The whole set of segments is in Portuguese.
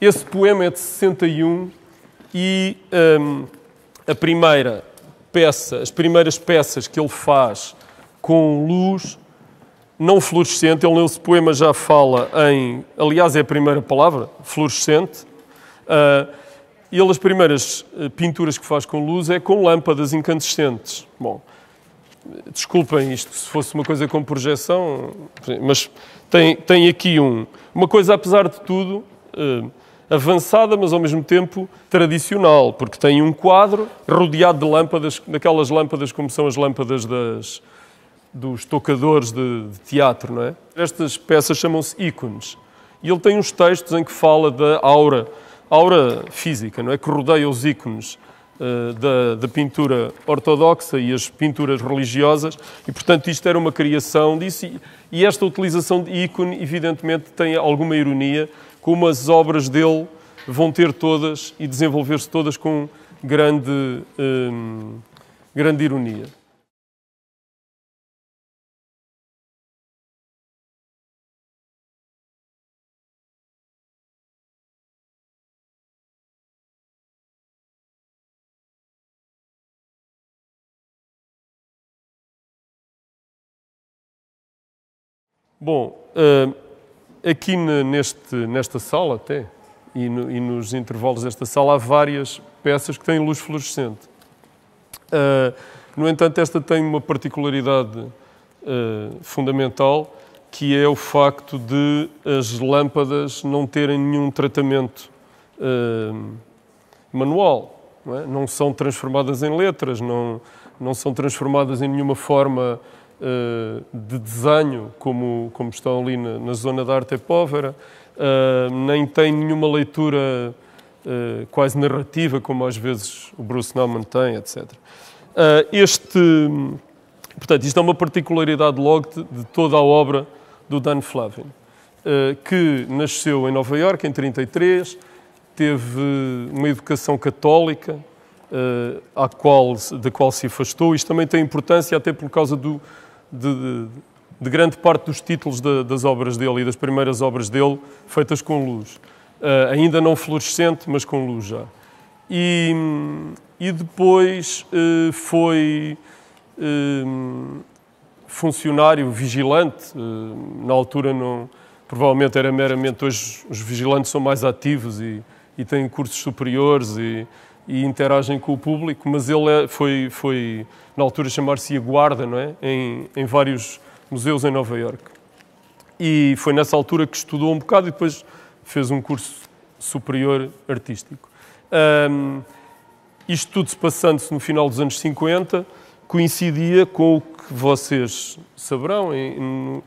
Esse poema é de 61 e um, hum, a primeira peça, as primeiras peças que ele faz com luz não fluorescente, ele nesse poema já fala em, aliás é a primeira palavra, fluorescente, uh, ele as primeiras eh, pinturas que faz com luz é com lâmpadas incandescentes. Bom, desculpem isto se fosse uma coisa com projeção, mas tem, tem aqui um, uma coisa apesar de tudo, uh, avançada, mas ao mesmo tempo tradicional, porque tem um quadro rodeado de lâmpadas, daquelas lâmpadas como são as lâmpadas das, dos tocadores de, de teatro, não é? Estas peças chamam-se ícones. E ele tem uns textos em que fala da aura, aura física, não é? Que rodeia os ícones. Eh, da, da, pintura ortodoxa e as pinturas religiosas, e portanto isto era uma criação disso. E, e esta utilização de ícone, evidentemente, tem alguma ironia como as obras dele vão ter todas e desenvolver-se todas com grande, hum, grande ironia. Bom, hum, Aqui neste, nesta sala, até, e, no, e, nos intervalos desta sala, há várias peças que têm luz fluorescente. Uh, no entanto, esta tem uma particularidade uh, fundamental, que é o facto de as lâmpadas não terem nenhum tratamento uh, manual. Não, é? não, são transformadas em letras, não, não são transformadas em nenhuma forma eh, de desenho, como, como estão ali na, na zona da arte é povera, eh, nem tem nenhuma leitura eh, quase narrativa, como às vezes o Bruce Nauman tem, etc. Este, portanto, isto é uma particularidade logo de, de toda a obra do Dan Flavin, que nasceu em Nova Iorque em 1933, teve uma educação católica, a qual, da qual se afastou. Isto também tem importância até por causa do, de, de grande parte dos títulos das obras dele e das primeiras obras dele feitas com luz. Uh, ainda não fluorescente, mas com luz já. E, e depois uh, foi uh, funcionário, vigilante, na altura não, provavelmente era meramente, hoje os vigilantes são mais ativos e, e têm cursos superiores e e interagem com o público, mas ele é, foi, foi na altura, chamar-se guarda não é? em, em vários museus em Nova Iorque. E foi nessa altura que estudou um bocado e depois fez um curso superior artístico. Um, isto tudo se passando-se no final dos anos 50, coincidia com o que vocês saberão em,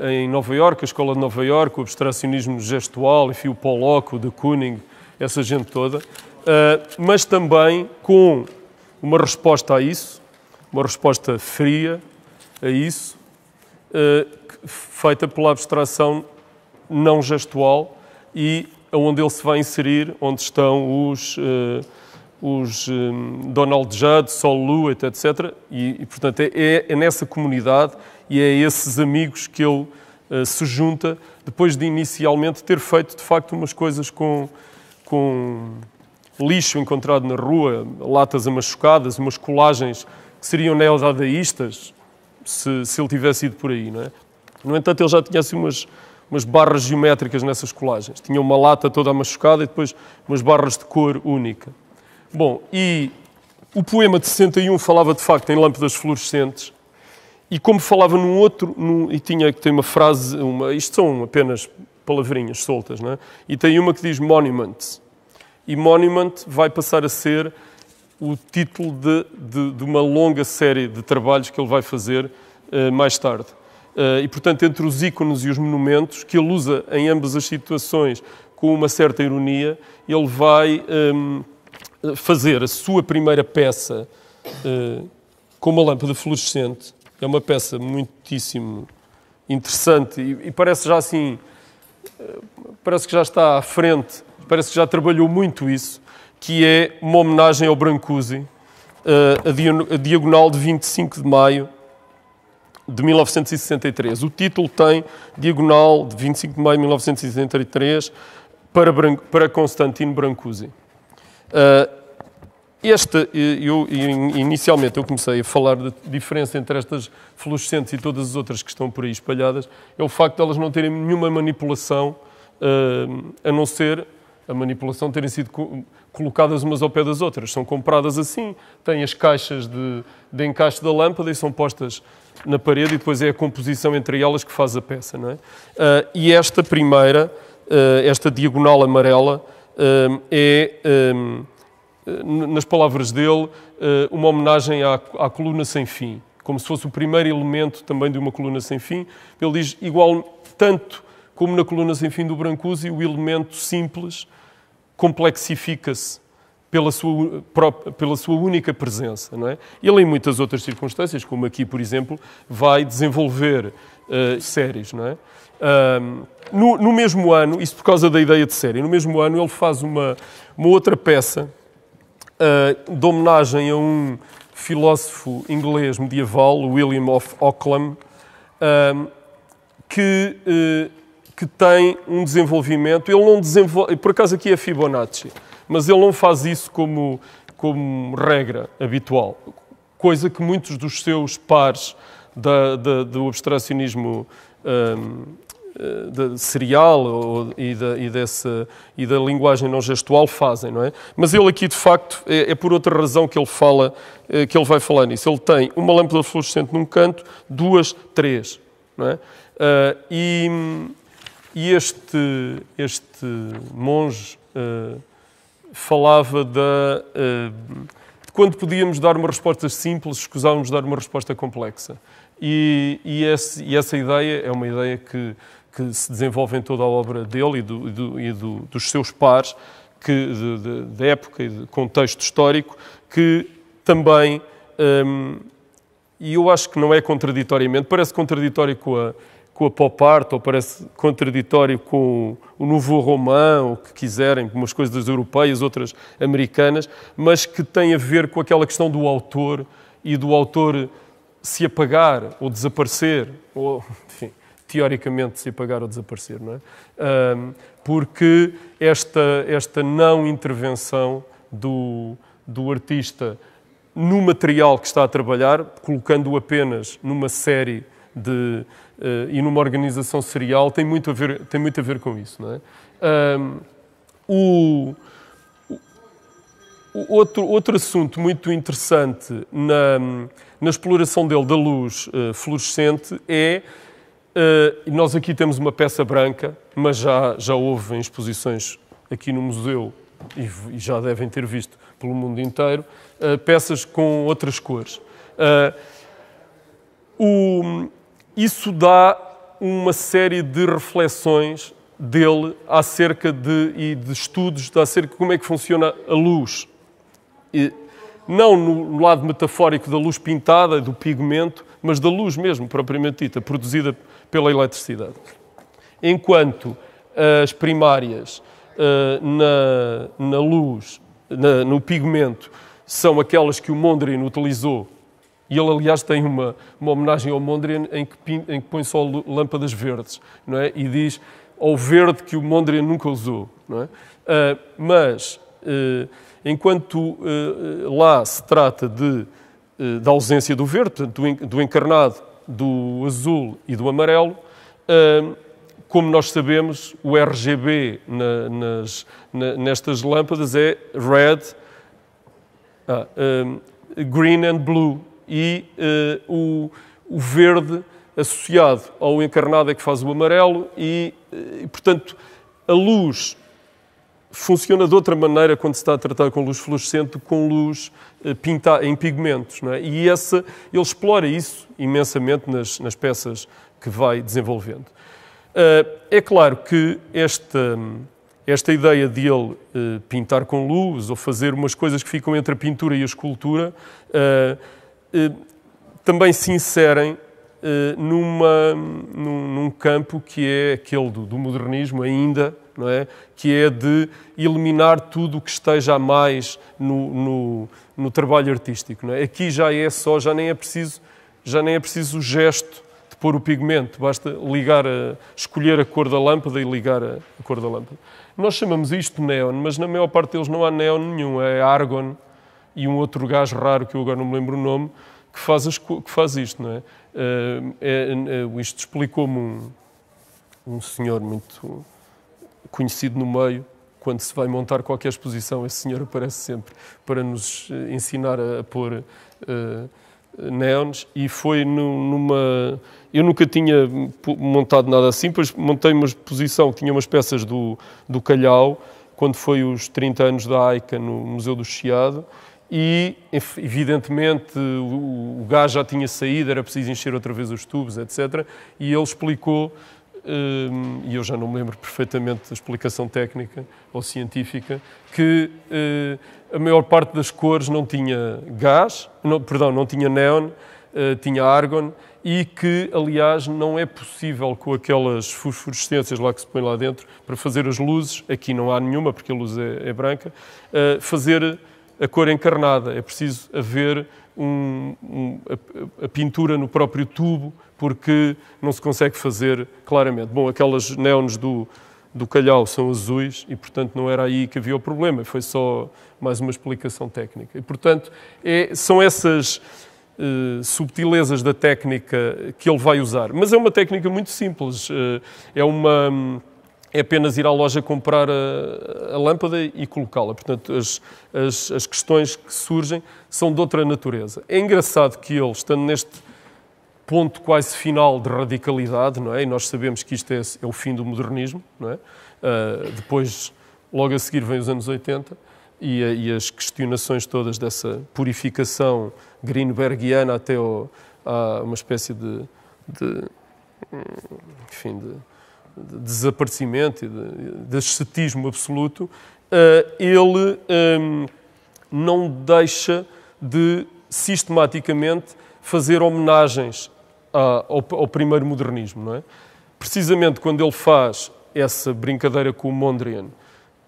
em Nova Iorque, a Escola de Nova Iorque, o abstracionismo gestual, enfim, o Pollock, o de Kooning, essa gente toda. Ah, mas também com uma resposta a isso, uma resposta fria a isso, ah, feita pela abstração não gestual e onde ele se vai inserir, onde estão os, ah, os hum, Donald Judd, Sol Lewitt, etc. E, e portanto, é, é, é, nessa comunidade e é a esses amigos que ele se junta depois de inicialmente ter feito, de facto, umas coisas com, com lixo encontrado na rua, latas amachucadas, umas colagens que seriam neodadaístas, se, se ele tivesse ido por aí, não é? No entanto, ele já tinha assim umas, umas barras geométricas nessas colagens. Tinha uma lata toda amachucada e depois umas barras de cor única. Bom, e o poema de 61 falava de facto em lâmpadas fluorescentes, e como falava num outro, num, e tinha que ter uma frase, uma, isto são apenas palavrinhas soltas, não é? e tem uma que diz Monuments, e Monument vai passar a ser o título de, de, de uma longa série de trabalhos que ele vai fazer uh, mais tarde. Uh, e, portanto, entre os ícones e os monumentos, que ele usa em ambas as situações com uma certa ironia, ele vai um, ehm, fazer a sua primeira peça uh, com uma lâmpada fluorescente. É uma peça muitíssimo interessante e, e parece já assim, parece que já está à frente parece que já trabalhou muito isso, que é uma homenagem ao Brancusi, eh, a diagonal de 25 de maio de 1963. O título tem diagonal de 25 de maio de 1963 para, para Constantino Brancusi. Eh, Esta, eu, inicialmente eu comecei a falar da diferença entre estas fluorescentes e todas as outras que estão por aí espalhadas, é o facto de elas não terem nenhuma manipulação, eh, a não ser a manipulação terem sido colocadas umas ao pé das outras. São compradas assim, têm as caixas de, de encaixe da lâmpada e são postas na parede e depois é a composição entre elas que faz a peça. Não é? Uh, e esta primeira, uh, esta diagonal amarela, uh, é, nas palavras dele, uma homenagem à, à coluna sem fim, como se fosse o primeiro elemento também de uma coluna sem fim. Ele diz, igual tanto como na coluna sem fim do Brancusi, o elemento simples complexifica-se pela sua, pela sua única presença. Não é? Ele, em muitas outras circunstâncias, como aqui, por exemplo, vai desenvolver uh, séries. Não é? Uh, no, no, mesmo ano, isso por causa da ideia de série, no mesmo ano ele faz uma, uma outra peça uh, de homenagem a um filósofo inglês medieval, William of Ockham, que eh, que tem um desenvolvimento. Ele não desenvolve, por acaso aqui é Fibonacci, mas ele não faz isso como, como regra habitual, coisa que muitos dos seus pares da, da, do abstracionismo um, eh, serial ou, e, da, e, dessa, e da linguagem não gestual fazem, não é? Mas ele aqui, de facto, é, é por outra razão que ele fala, é, que ele vai falar nisso. Ele tem uma lâmpada fluorescente num canto, duas, três, não é? Uh, e e este, este monge uh, falava da, uh, de quando podíamos dar uma resposta simples, escusávamos dar uma resposta complexa. E, e, esse, e essa ideia é uma ideia que, que, se desenvolve em toda a obra dele e, do, e, do, e do, dos seus pares, que, de época e de contexto histórico, que também, um, ehm, e eu acho que não é contraditoriamente, parece contraditório com a com a pop art, ou parece contraditório com o nouveau roman, ou o que quiserem, umas coisas europeias, outras americanas, mas que tem a ver com aquela questão do autor e do autor se apagar ou desaparecer, ou, enfim, teoricamente se apagar ou desaparecer, não é? porque esta, esta não intervenção do, do artista no material que está a trabalhar, colocando-o apenas numa série de, uh, e numa organização serial tem muito a ver, tem muito a ver com isso. Não é? Um, o, o, outro, outro assunto muito interessante na, na exploração dele da luz uh, fluorescente é. Uh, nós aqui temos uma peça branca, mas já, já houve em exposições aqui no museu e, já devem ter visto pelo mundo inteiro, peças com outras cores. o, isso dá uma série de reflexões dele acerca de, e de estudos acerca de como é que funciona a luz. E, não no lado metafórico da luz pintada, do pigmento, mas da luz mesmo, propriamente dita, produzida pela eletricidade. Enquanto eh, as primárias eh, na, na luz, na, no pigmento, são aquelas que o Mondrian utilizou e ele, aliás, tem uma, uma homenagem ao Mondrian em que, em que põe só lâmpadas verdes não é? e diz ao verde que o Mondrian nunca usou. Não é? Uh, mas, uh, enquanto uh, lá se trata de, da ausência do verde, portanto, do encarnado, do azul e do amarelo, ah, como nós sabemos, o RGB na, nas, na, nestas lâmpadas é red, um, ah, green and blue, e eh, o, o verde associado ao encarnado é que faz o amarelo e, eh, e, portanto, a luz funciona de outra maneira quando se está a tratar com luz fluorescente com luz eh, pintada em pigmentos. Não é? E essa, ele explora isso imensamente nas, nas peças que vai desenvolvendo. É claro que esta, esta ideia de ele pintar com luz ou fazer umas coisas que ficam entre a pintura e a escultura eh, também se inserem eh, numa, num, num, campo que é aquele do, do modernismo ainda, é? que é de eliminar tudo o que esteja a mais no, no, no trabalho artístico. É? Aqui já é só, já nem é preciso, já nem é preciso o gesto de pôr o pigmento, basta ligar a, escolher a cor da lâmpada e ligar a, a cor da lâmpada. Nós chamamos isto neon, mas na maior parte deles não há neon nenhum, é argon, e um outro gajo raro, que eu agora não me lembro o nome, que faz, as, que faz isto, não é? Eh, é, é isto explicou-me um, um senhor muito conhecido no meio, quando se vai montar qualquer exposição, esse senhor aparece sempre para nos eh, ensinar a, a pôr uh, neons e foi no, numa... Eu nunca tinha montado nada assim, pois montei uma exposição que tinha umas peças do, do Calhau, quando foi os 30 anos da AICA no Museu do Chiado, e, evidentemente, o, gás já tinha saído, era preciso encher outra vez os tubos, etc. E ele explicou, hum, e eu já não me lembro perfeitamente da explicação técnica ou científica, que eh, a maior parte das cores não tinha gás, não, perdão, não tinha neon, eh, tinha argon, e que, aliás, não é possível com aquelas fosforescências lá que se põe lá dentro para fazer as luzes, aqui não há nenhuma porque a luz é, é branca, eh, fazer a cor encarnada, é preciso haver um, um, a, a, pintura no próprio tubo, porque não se consegue fazer claramente. Bom, aquelas neones do, do Calhau são azuis e, portanto, não era aí que havia o problema, foi só mais uma explicação técnica. E, portanto, é, são essas uh, subtilezas da técnica que ele vai usar. Mas é uma técnica muito simples, uh, é uma hum, é apenas ir à loja comprar a, a lâmpada e colocá-la. Portanto, as, as, as, questões que surgem são de outra natureza. É engraçado que ele, estando neste ponto quase final de radicalidade, não é? E nós sabemos que isto é, é o fim do modernismo, não é? Uh, depois, logo a seguir, vem os anos 80 e, e as questionações todas dessa purificação greenbergiana até ao, a uma espécie de, de hum, enfim, de de desaparecimento e de, ascetismo absoluto, eh, ele ehm, não deixa de sistematicamente fazer homenagens ao, primeiro modernismo, não é? Precisamente quando ele faz essa brincadeira com o Mondrian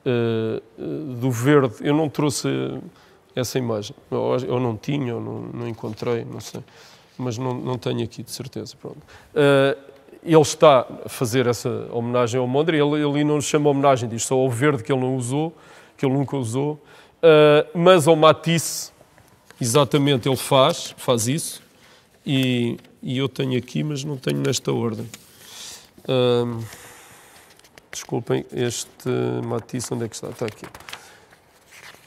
eh, eh, do verde, eu não trouxe essa imagem, eu não tinha, eu não, encontrei, não sei, mas não, não tenho aqui de certeza, pronto ele está a fazer essa homenagem ao Mondra, ele, ele não chama homenagem, diz só ao verde que ele não usou, que ele nunca usou, uh, mas ao Matisse, exatamente, ele faz, faz isso, e, e, eu tenho aqui, mas não tenho nesta ordem. Uh, desculpem, este Matisse, onde é que está? Está aqui.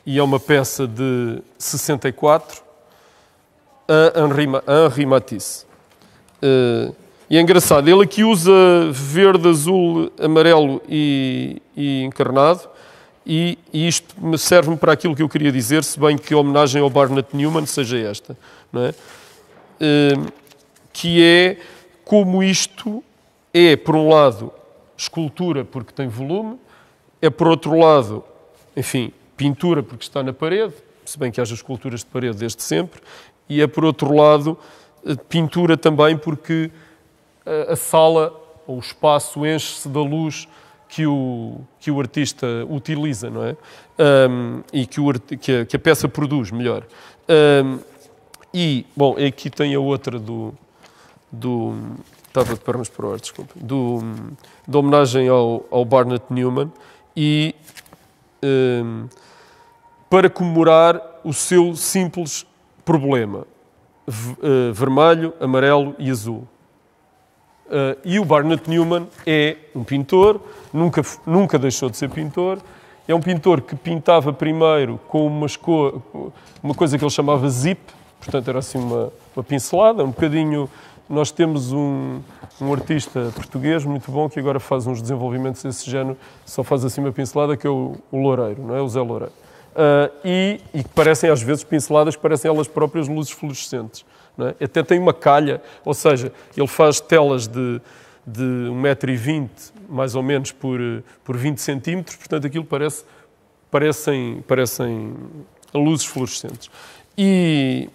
E é uma peça de 64, a ah, Henri, Henri Matisse. Uh, e é engraçado, ele aqui usa verde, azul, amarelo e, e encarnado, e, e isto serve-me para aquilo que eu queria dizer, se bem que a homenagem ao Barnett Newman seja esta, não é? Hum, que é como isto é, por um lado, escultura porque tem volume, é por outro lado, enfim, pintura porque está na parede, se bem que haja esculturas de parede desde sempre, e é por outro lado, eh, pintura também porque a sala ou o espaço enche-se da luz que o, que o artista utiliza, não é? Um, e que, o, que, a, que, a, peça produz, melhor. Um, e, bom, aqui tem a outra do. do estava de pernas para o ar, desculpa. Do, da homenagem ao, ao Barnett Newman e. Um, para comemorar o seu simples problema: eh, vermelho, amarelo e azul. Uh, e o Barnett Newman é um pintor, nunca, nunca deixou de ser pintor. É um pintor que pintava primeiro com uma coisa que ele chamava zip, portanto era assim uma, uma pincelada, um bocadinho. Nós temos um, um artista português muito bom que agora faz uns desenvolvimentos desse género, só faz assim uma pincelada, que é o, o Loureiro, não é? O Zé Loureiro uh, e, e parecem às vezes pinceladas, parecem elas próprias luzes fluorescentes. É? Até tem uma calha, ou seja, ele faz telas de, de 1,20m mais ou menos por, por 20 centímetros, portanto aquilo parece, parecem, parecem luzes fluorescentes. E,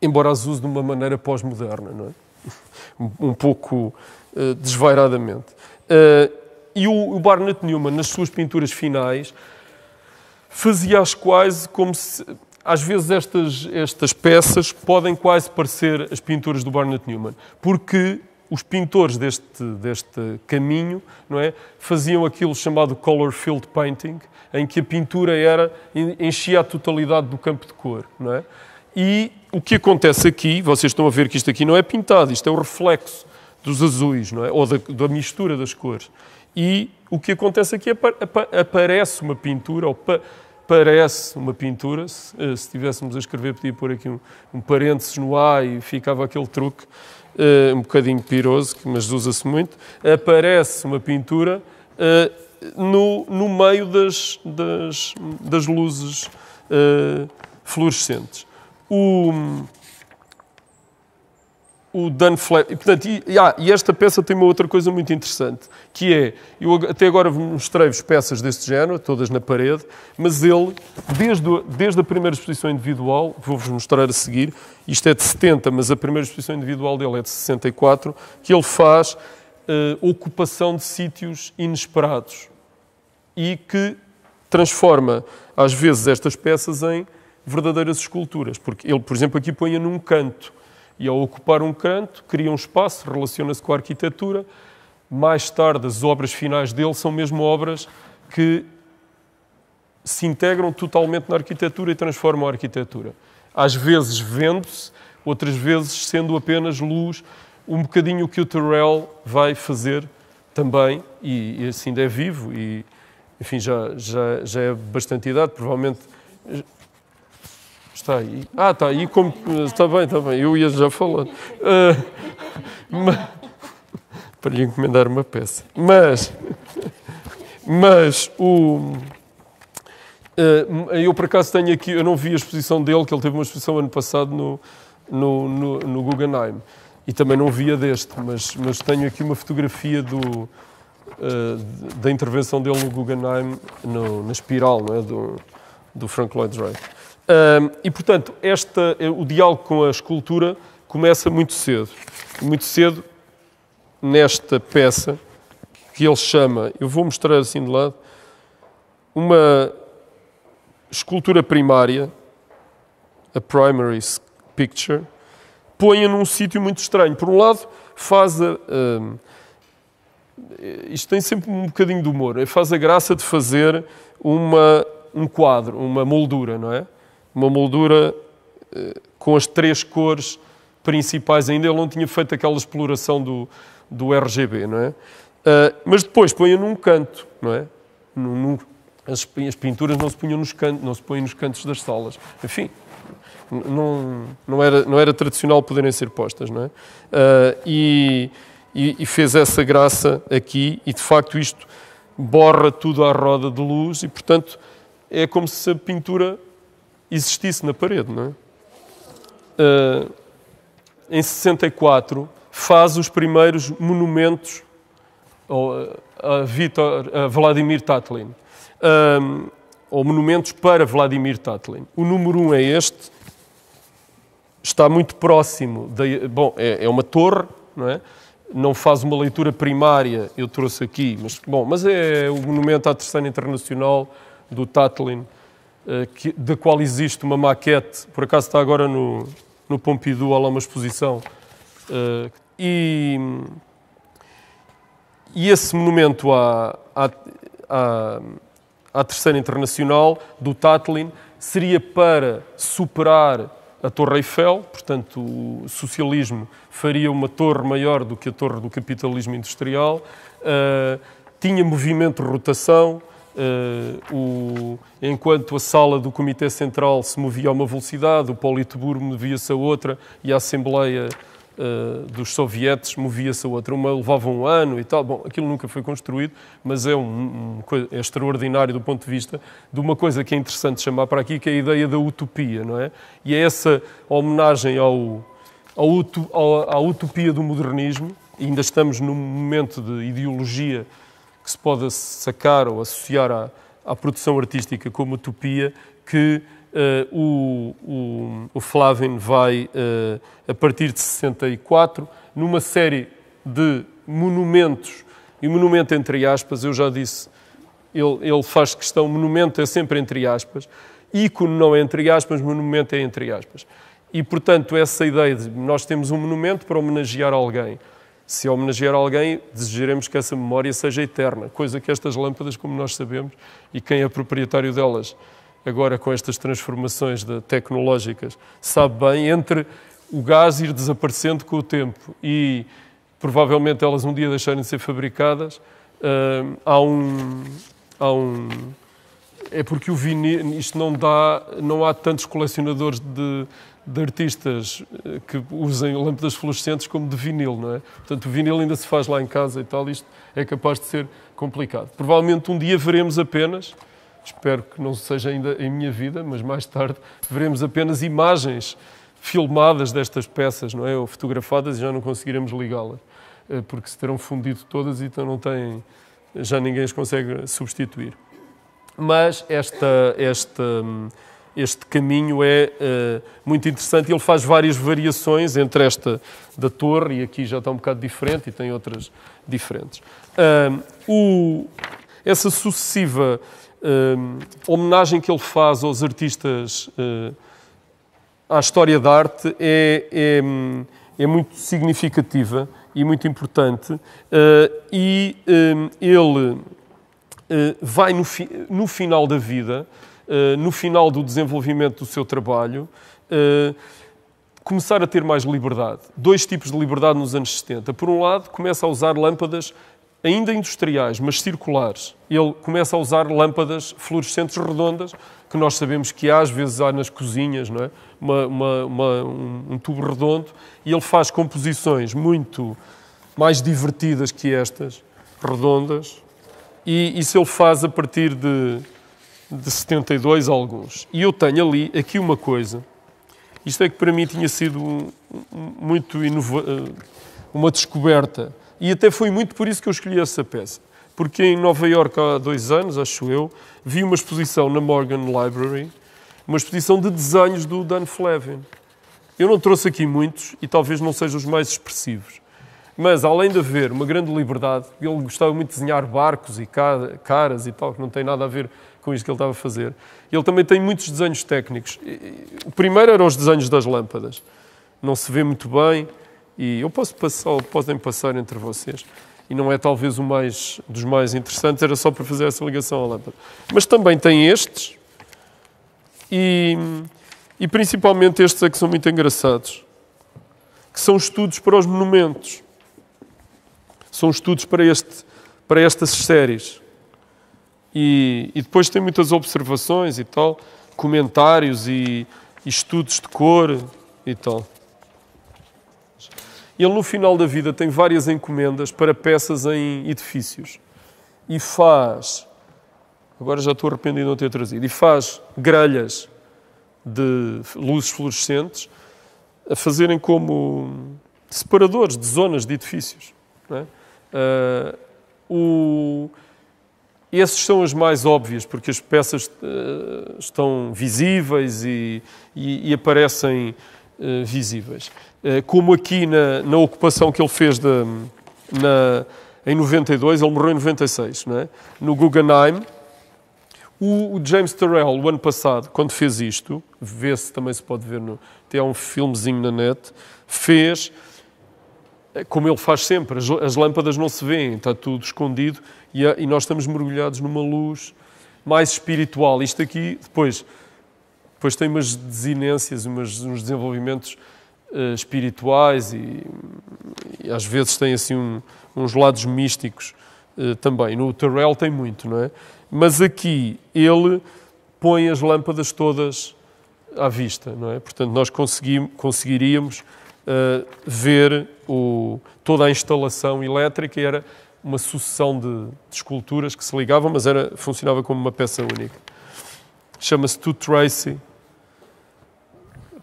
embora as use de uma maneira pós-moderna, não é? um pouco uh, desvairadamente. Uh, e o, o Barnett Newman, nas suas pinturas finais, fazia-as quase como se. Às vezes estas, estas peças podem quase parecer as pinturas do Barnett Newman, porque os pintores deste, deste caminho não é, faziam aquilo chamado color field painting, em que a pintura era enchia a totalidade do campo de cor. Não é? E o que acontece aqui, vocês estão a ver que isto aqui não é pintado, isto é o reflexo dos azuis, não é? ou da, da mistura das cores. E o que acontece aqui é, é aparece uma pintura, ou pa parece uma pintura, eh, se estivéssemos a escrever, podia pôr aqui um, um parênteses no A e ficava aquele truque uh, um bocadinho piroso, mas usa-se muito, aparece uma pintura uh, no, no meio das, das, das luzes uh, fluorescentes. O o Dan Flap. E, portanto, e, ah, e, esta peça tem uma outra coisa muito interessante, que é, eu até agora mostrei-vos peças deste género, todas na parede, mas ele, desde, desde a primeira exposição individual, vou-vos mostrar a seguir, isto é de 70, mas a primeira exposição individual dele é de 64, que ele faz uh, ocupação de sítios inesperados e que transforma, às vezes, estas peças em verdadeiras esculturas, porque ele, por exemplo, aqui põe num canto, e ao ocupar um canto cria um espaço, relaciona-se com a arquitetura. Mais tarde, as obras finais dele são mesmo obras que se integram totalmente na arquitetura e transformam a arquitetura. Às vezes vendo-se, outras vezes sendo apenas luz, um bocadinho o que o Terrell vai fazer também, e, e assim ainda é vivo, e enfim, já, já, já é bastante idade, provavelmente Está aí. Ah, está aí como. Está bem, está bem, eu ia já falando. Uh, mas, para lhe encomendar uma peça. Mas. Mas o. Uh, eu por acaso tenho aqui, eu não vi a exposição dele, que ele teve uma exposição ano passado no, no, no, no Guggenheim. E também não vi a deste, mas, mas tenho aqui uma fotografia do, ah, da intervenção dele no Guggenheim, no, na espiral, não é? do, do Frank Lloyd Wright e, portanto, esta, eh, o diálogo com a escultura começa muito cedo. Muito cedo nesta peça que ele chama, eu vou mostrar assim de lado, uma escultura primária, a primary picture, põe-a num sítio muito estranho. Por um lado, faz a. Um, eh, isto tem sempre um bocadinho de humor. Faz a graça de fazer uma, um quadro, uma moldura, não é? uma moldura eh, com as três cores principais ainda, ele não tinha feito aquela exploração do, do RGB, não é? Eh, mas depois põe num canto, não é? as, pinturas não se punham nos cantos, não se põem nos cantos das salas. Enfim, não, não, era, não era tradicional poderem ser postas, não é? Eh, e, e, e, fez essa graça aqui, e de facto isto borra tudo à roda de luz, e portanto é como se a pintura existisse na parede. Não é? Uh, em 64, faz os primeiros monumentos a, Victor, a Vladimir Tatlin, um, ah, ou monumentos para Vladimir Tatlin. O número um é este, está muito próximo, da, bom, é, é, uma torre, não é? Não faz uma leitura primária, eu trouxe aqui, mas bom, mas é o monumento à Terceira Internacional do Tatlin eh, que, da qual existe uma maquete, por acaso está agora no, no Pompidou, há lá uma exposição. Eh, e, e esse monumento à, à, à, Terceira Internacional, do Tatlin, seria para superar a Torre Eiffel, portanto, o socialismo faria uma torre maior do que a torre do capitalismo industrial, uh, tinha movimento de rotação, eh, o, enquanto a sala do Comitê Central se movia a uma velocidade, o Politburo movia-se a outra e a Assembleia eh, dos sovietes movia-se a outra. Uma levava um ano e tal. Bom, aquilo nunca foi construído, mas é, um, um, é extraordinário do ponto de vista de uma coisa que é interessante chamar para aqui, que é a ideia da utopia, não é? E é essa homenagem ao, ao, à utopia do modernismo, ainda estamos num momento de ideologia que se pode sacar ou associar à, à produção artística como utopia que uh, o, o, o, Flavin vai, uh, a partir de 64, numa série de monumentos, e monumento entre aspas, eu já disse, ele, ele faz questão, monumento é sempre entre aspas, ícone não é entre aspas, monumento é entre aspas. E, portanto, essa ideia de nós temos um monumento para homenagear alguém se homenagear alguém, desejaremos que essa memória seja eterna, coisa que estas lâmpadas, como nós sabemos, e quem é proprietário delas, agora com estas transformações tecnológicas, sabe bem, entre o gás ir desaparecendo com o tempo e provavelmente elas um dia deixarem de ser fabricadas, ah, há um. Há um é porque o vinil, isto não dá, não há tantos colecionadores de, de artistas eh, que usem lâmpadas fluorescentes como de vinil, não é? Portanto, o vinil ainda se faz lá em casa e tal, isto é capaz de ser complicado. Provavelmente um dia veremos apenas, espero que não seja ainda em minha vida, mas mais tarde veremos apenas imagens filmadas destas peças, não é? Ou fotografadas e já não conseguiremos ligá-las, eh, porque se terão fundido todas e então não têm, já ninguém as consegue substituir. Mas esta, esta hum, este caminho é uh, muito interessante. Ele faz várias variações entre esta da torre, e aqui já está um bocado diferente, e tem outras diferentes. Uh, o, essa sucessiva uh, homenagem que ele faz aos artistas à história da arte é, é, é, muito significativa e muito importante. e ele vai, no, fi, no final da vida, eh, no final do desenvolvimento do seu trabalho, eh, começar a ter mais liberdade. Dois tipos de liberdade nos anos 70. Por um lado, começa a usar lâmpadas ainda industriais, mas circulares. Ele começa a usar lâmpadas fluorescentes redondas, que nós sabemos que há, às vezes há nas cozinhas, não é? Uma, uma, uma, um, um, tubo redondo, e ele faz composições muito mais divertidas que estas, redondas, e isso ele faz a partir de de 72 alguns. E eu tenho ali, aqui uma coisa, isto é que para mim tinha sido muito inova eh, uma descoberta, e até foi muito por isso que eu escolhi essa peça. Porque em Nova Iorque há dois anos, acho eu, vi uma exposição na Morgan Library, uma exposição de desenhos do Dan Flevin. Eu não trouxe aqui muitos e talvez não sejam os mais expressivos. Mas, além de haver uma grande liberdade, ele gostava muito de desenhar barcos e caras e tal, que não tem nada a ver com isto que ele estava a fazer. Ele também tem muitos desenhos técnicos. O primeiro eram os desenhos das lâmpadas. Não se vê muito bem e eu posso passar, podem passar entre vocês. E não é talvez o mais dos mais interessantes, era só para fazer essa ligação à lâmpada. Mas também tem estes e, e principalmente estes é que são muito engraçados, que são estudos para os monumentos. São estudos para, este, para estas séries. E, e depois tem muitas observações e tal, comentários e, e estudos de cor e tal. Ele, no final da vida, tem várias encomendas para peças em edifícios e faz, agora já estou arrependido de não ter trazido, e faz grelhas de luzes fluorescentes a fazerem como separadores de zonas de edifícios. É? Uh, o essas são as mais óbvias porque as peças uh, estão visíveis e, e, e aparecem uh, visíveis. Uh, como aqui na, na, ocupação que ele fez de, na, em 92, ele morreu em 96, não é? no Guggenheim. O, o James Turrell, o ano passado, quando fez isto, vê-se, também se pode ver, no, tem um filmezinho na net, fez eh, como ele faz sempre, as, as lâmpadas não se veem, está tudo escondido e, a, eh, e nós estamos mergulhados numa luz mais espiritual. Isto aqui, depois, depois tem umas desinências, umas, uns desenvolvimentos uh, espirituais e, e, às vezes tem assim um, uns lados místicos uh, também. No Terrell tem muito, não é? Mas aqui ele põe as lâmpadas todas à vista, não é? Portanto, nós conseguiríamos eh, ver o, toda a instalação elétrica e era uma sucessão de, de, esculturas que se ligavam, mas era, funcionava como uma peça única. Chama-se To Tracy,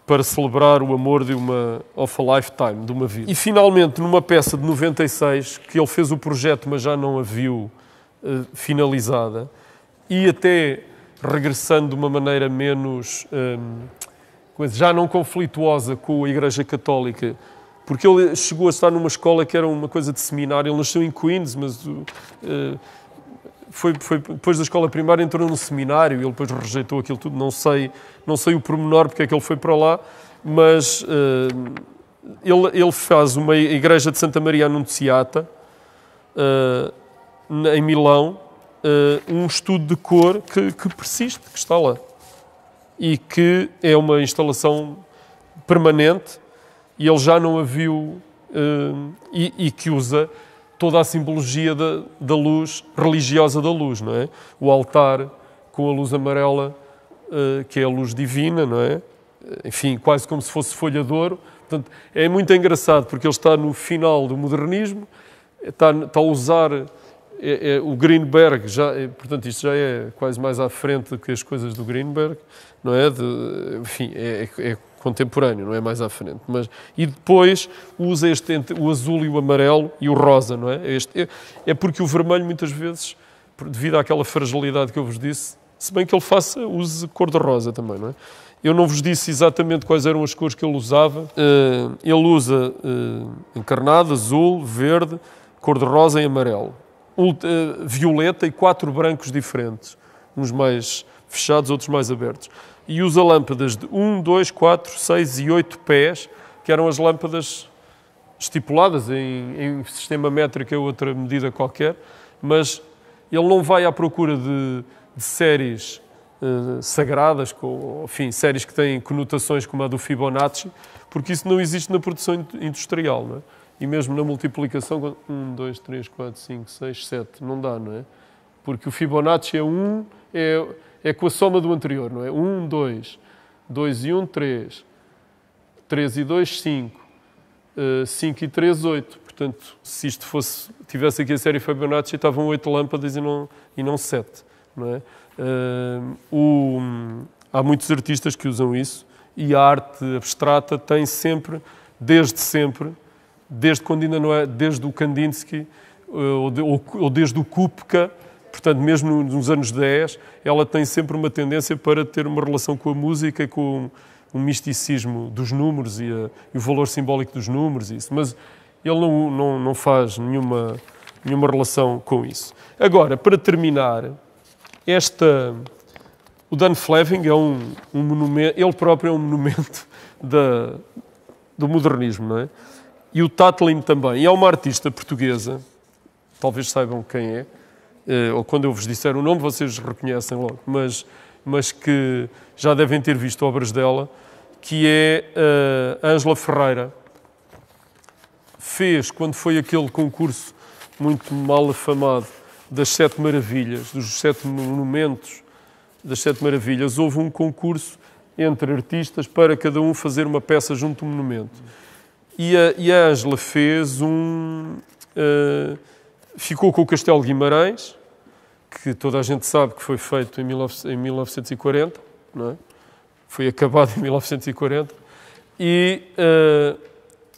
para celebrar o amor de uma of a lifetime, de uma vida. E finalmente, numa peça de 96, que ele fez o projeto, mas já não a viu uh, finalizada, e até regressando de uma maneira menos. Eh, coisa já não conflituosa com a Igreja Católica, porque ele chegou a estar numa escola que era uma coisa de seminário. Ele nasceu em Queens, mas uh, foi, foi, depois da escola primária entrou num seminário. e Ele depois rejeitou aquilo tudo. Não sei, não sei o pormenor porque é que ele foi para lá, mas uh, ele, ele, faz uma igreja de Santa Maria Annunziata uh, eh, em Milão, um estudo de cor que, que persiste, que está lá e que é uma instalação permanente e ele já não a viu uh, e, e, que usa toda a simbologia da, da, luz, religiosa da luz, não é? O altar com a luz amarela, uh, que é a luz divina, não é? Enfim, quase como se fosse folha de ouro. Portanto, é muito engraçado porque ele está no final do modernismo, está, está a usar é, é, o Greenberg, já, é, portanto, isto já é quase mais à frente do que as coisas do Greenberg, não é? De, enfim, é, é, contemporâneo, não é mais à frente. Mas, e depois usa este, o azul e o amarelo e o rosa, não é? Este, é, é porque o vermelho, muitas vezes, devido àquela fragilidade que eu vos disse, se bem que ele faça, use cor de rosa também, não é? Eu não vos disse exatamente quais eram as cores que ele usava. Eh, ele usa eh, encarnado, azul, verde, cor de rosa e amarelo. Eh, violeta e quatro brancos diferentes, uns mais fechados, outros mais abertos e usa lâmpadas de 1, 2, 4, 6 e 8 pés, que eram as lâmpadas estipuladas em, em sistema métrico ou é outra medida qualquer, mas ele não vai à procura de, de séries eh, sagradas, com, enfim, séries que têm conotações como a do Fibonacci, porque isso não existe na produção industrial, não é? E mesmo na multiplicação, 1, 2, 3, 4, 5, 6, 7, não dá, não é? Porque o Fibonacci é 1, um, é é com a soma do anterior, não é? 1, 2, 2 e 1, 3, 3 e 2, 5, 5 e 3, 8. Portanto, se isto fosse, tivesse aqui a série Fibonacci, estavam 8 lâmpadas e não, e não 7. Não é? Eh, o, há muitos artistas que usam isso e a arte abstrata tem sempre, desde sempre, desde quando ainda não é, desde o Kandinsky eh, ou, de, ou, ou desde o Kupka, Portanto, mesmo nos anos 10, ela tem sempre uma tendência para ter uma relação com a música com o um misticismo dos números e, a, e, o valor simbólico dos números isso. Mas ele não, não, não faz nenhuma, nenhuma relação com isso. Agora, para terminar, esta... O Dan Fleming é um, um monumento, ele próprio é um monumento da, do modernismo, não é? E o Tatlin também. E é uma artista portuguesa, talvez saibam quem é, eh, ou quando eu vos disser o nome, vocês reconhecem logo, mas, mas que já devem ter visto obras dela, que é eh, Ângela Ferreira. Fez, quando foi aquele concurso muito mal afamado das Sete Maravilhas, dos Sete Monumentos das Sete Maravilhas, houve um concurso entre artistas para cada um fazer uma peça junto a um monumento. E a Ângela fez um. Uh, Ficou com o Castelo de Guimarães, que toda a gente sabe que foi feito em 1940, não é? foi acabado em 1940, e, uh,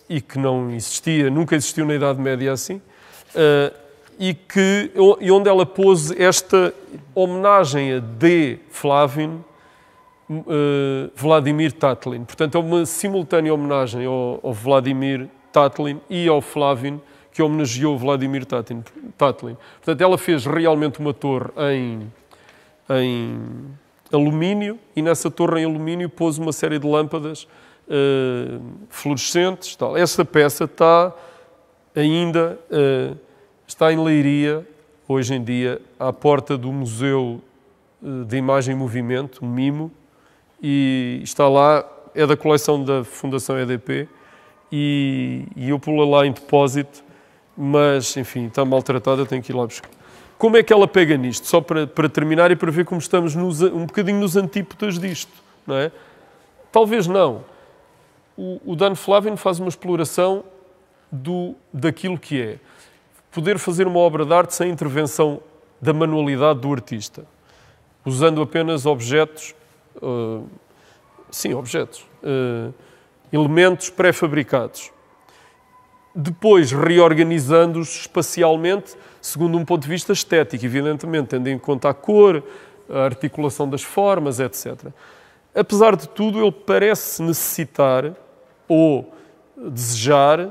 e que não existia, nunca existiu na Idade Média assim, uh, e, que, e onde ela pôs esta homenagem a D. Flávio uh, eh, Vladimir Tatlin. Portanto, é uma simultânea homenagem ao, ao Vladimir Tatlin e ao Flávio que homenageou Vladimir Tatlin. Portanto, ela fez realmente uma torre em, em alumínio e nessa torre em alumínio pôs uma série de lâmpadas uh, fluorescentes. Tal. peça está ainda uh, está em Leiria, hoje em dia, à porta do Museu eh, de Imagem e Movimento, o MIMO, e está lá, é da coleção da Fundação EDP, e, e eu pula lá em depósito mas enfim, está maltratada, tenho que ir lá buscar. Como é que ela pega nisto? Só para, para terminar e para ver como estamos nos, um bocadinho nos antípodas disto, não é? Talvez não. O, o Dan Flávio faz uma exploração do, daquilo que é poder fazer uma obra de arte sem intervenção da manualidade do artista, usando apenas objetos, uh, sim, objetos, uh, elementos pré-fabricados depois reorganizando-os espacialmente, segundo um ponto de vista estético, evidentemente, tendo em conta a cor, a articulação das formas, etc. Apesar de tudo, ele parece necessitar ou desejar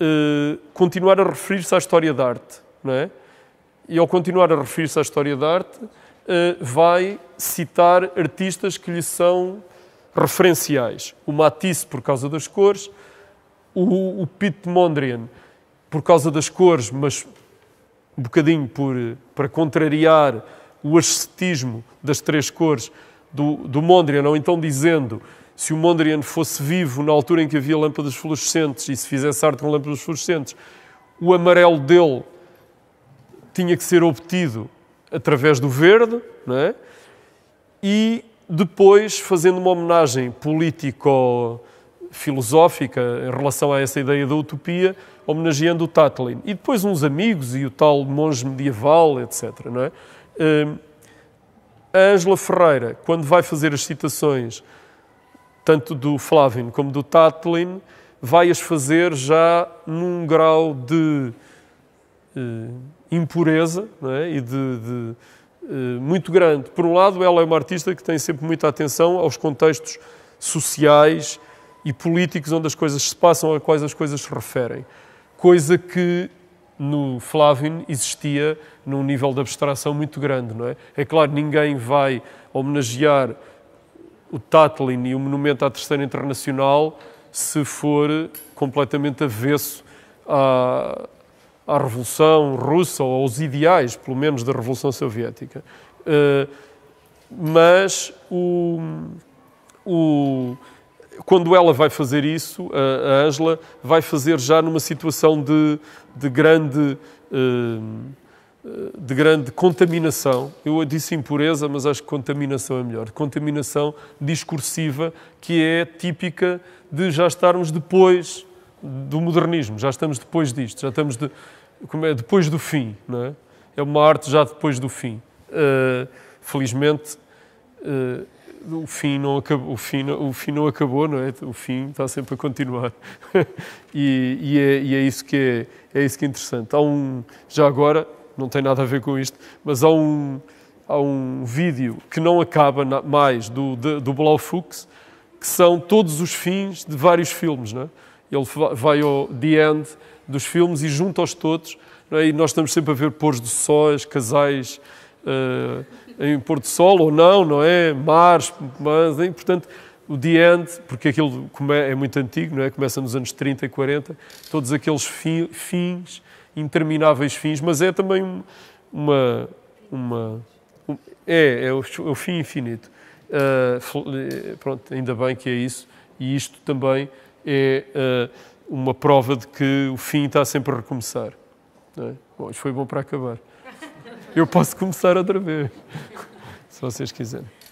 eh, continuar a referir-se à história da arte, não é? E ao continuar a referir-se à história da arte, eh, vai citar artistas que lhe são referenciais. O Matisse, por causa das cores, o, o Pete Mondrian, por causa das cores, mas um bocadinho por, para contrariar o ascetismo das três cores do, do Mondrian, ou então dizendo se o Mondrian fosse vivo na altura em que havia lâmpadas fluorescentes e se fizesse arte com lâmpadas fluorescentes, o amarelo dele tinha que ser obtido através do verde, não é? e depois fazendo uma homenagem político filosófica em relação a essa ideia da utopia, homenageando o Tatlin. E depois uns amigos e o tal monge medieval, etc. Não é? Hum, a Angela Ferreira, quando vai fazer as citações, tanto do Flávio como do Tatlin, vai as fazer já num grau de eh, impureza é? e de, de eh, muito grande. Por um lado, ela é uma artista que tem sempre muita atenção aos contextos sociais e políticos onde as coisas se passam, a quais as coisas se referem. Coisa que no Flávio existia num nível de abstração muito grande, não é? É claro, ninguém vai homenagear o Tatlin e o Monumento à Terceira Internacional se for completamente avesso à, à Revolução Russa ou aos ideais, pelo menos, da Revolução Soviética. Uh, mas o, o, quando ela vai fazer isso, a Ângela vai fazer já numa situação de, de grande eh, de grande contaminação. Eu disse impureza, mas acho que contaminação é melhor. Contaminação discursiva que é típica de já estarmos depois do modernismo, já estamos depois disto, já estamos de, é, depois do fim, não é? É uma arte já depois do fim. Uh, felizmente, uh, o fim não acabou, o fim, o fim não acabou, não é? O fim está sempre a continuar e, e, é, e, é, isso que é, é isso que é interessante. Há um já agora não tem nada a ver com isto, mas há um há um vídeo que não acaba na, mais do do Blaufux que são todos os fins de vários filmes, não é? Ele vai ao the end dos filmes e junta-os todos, não é? E nós estamos sempre a ver pôres de sóis, casais. Uh, em pôr sol ou não, não é? Mares, mas, é portanto, o The End, porque aquilo é, é muito antigo, não é? Começa nos anos 30 e 40, todos aqueles fi, fins, intermináveis fins, mas é também uma. uma um, é, é o, é o, fim infinito. Uh, pronto, ainda bem que é isso, e isto também é uh, uma prova de que o fim está sempre a recomeçar. É? Bom, isto foi bom para acabar eu posso começar outra vez, se vocês quiserem.